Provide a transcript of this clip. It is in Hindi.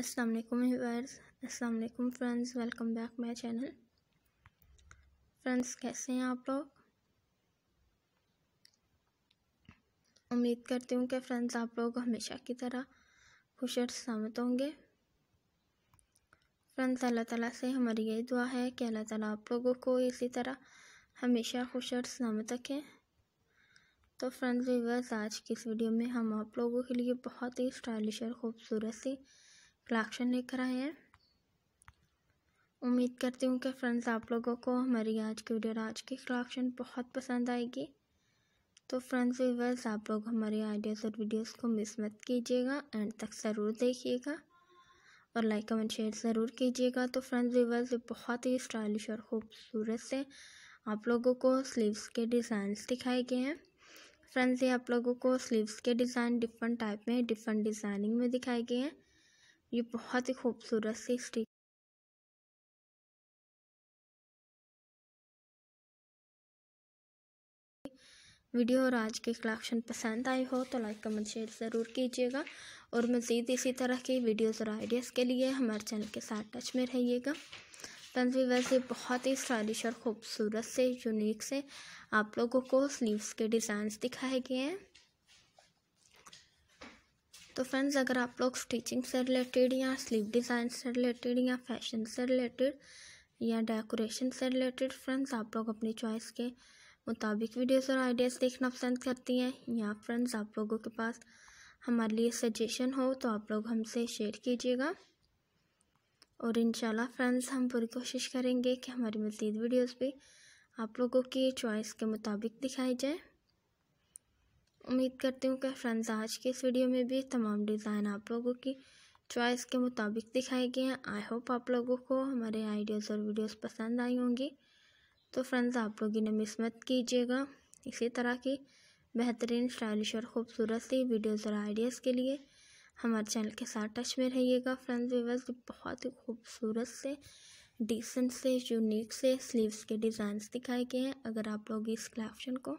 अस्सलाम वालेकुम व्यूअर्स अस्सलाम वालेकुम friends welcome back my channel friends कैसे हैं आप लोग उम्मीद करती हूँ कि फ्रेंड्स आप लोग हमेशा की तरह खुश और सहमत होंगे फ्रेंड्स अल्लाह ताला से हमारी यही दुआ है कि अल्लाह ताला आप लोगों को इसी तरह हमेशा खुश और सलामत रखें तो फ्रेंड्स वीवर्स आज की इस वीडियो में हम आप लोगों के लिए बहुत ही स्टाइलिश और ख़ूबसूरत सी कलेक्शन लेकर आए हैं उम्मीद करती हूँ कि फ्रेंड्स आप लोगों को हमारी आज की वीडियो आज की कलेक्शन बहुत पसंद आएगी तो फ्रेंड्स व्यूवर्स आप लोग हमारे आइडियाज़ और वीडियोस को मिस मत कीजिएगा एंड तक ज़रूर देखिएगा और लाइक कमेंट शेयर ज़रूर कीजिएगा तो फ्रेंड्स वीवर्स बहुत ही स्टाइलिश और ख़ूबसूरत से आप लोगों को स्लीव्स के डिज़ाइंस दिखाए गए हैं फ्रेंड्स ये आप लोगों को स्लीव्स के डिज़ाइन डिफरेंट टाइप में डिफरेंट डिज़ाइनिंग में दिखाए गए हैं ये बहुत ही खूबसूरत सी स्टिक वीडियो और आज के कलेक्शन पसंद आई हो तो लाइक कमेंट शेयर ज़रूर कीजिएगा और मज़ीद इसी तरह की वीडियोस और आइडियाज़ के लिए हमारे चैनल के साथ टच में रहिएगा पेंसिल वैसे बहुत ही स्टाइलिश और ख़ूबसूरत से यूनिक से आप लोगों को स्लीव्स के डिज़ाइंस दिखाए गए हैं तो फ्रेंड्स अगर आप लोग स्टिचिंग से रिलेटेड या स्लीव डिज़ाइन से रिलेटेड या फैशन से रिलेटेड या डेकोरेशन से रिलेटेड फ्रेंड्स आप लोग अपनी चॉइस के मुताबिक वीडियोस और आइडियाज़ देखना पसंद करती हैं या फ्रेंड्स आप लोगों के पास हमारे लिए सजेशन हो तो आप लोग हमसे शेयर कीजिएगा और इन फ्रेंड्स हम पूरी कोशिश करेंगे कि हमारी मज़ीद वीडियोज़ भी आप लोगों की चॉइस के मुताबिक दिखाई जाए उम्मीद करती हूँ कि फ्रेंड्स आज के इस वीडियो में भी तमाम डिज़ाइन आप लोगों की चॉइस के मुताबिक दिखाई गए हैं आई होप आप लोगों को हमारे आइडियाज़ और वीडियोस पसंद आई होंगी तो फ्रेंड्स आप लोग इन्हें मिसमत मत कीजिएगा इसी तरह की बेहतरीन स्टाइलिश और ख़ूबसूरत सी वीडियोज़ और आइडियाज़ के लिए हमारे चैनल के साथ टच में रहिएगा फ्रेंड्स व्यूवर्स बहुत ही खूबसूरत से डिसेंट से यूनिक से स्लीव्स के डिज़ाइन दिखाए गए हैं अगर आप लोग इस कलेक्शन को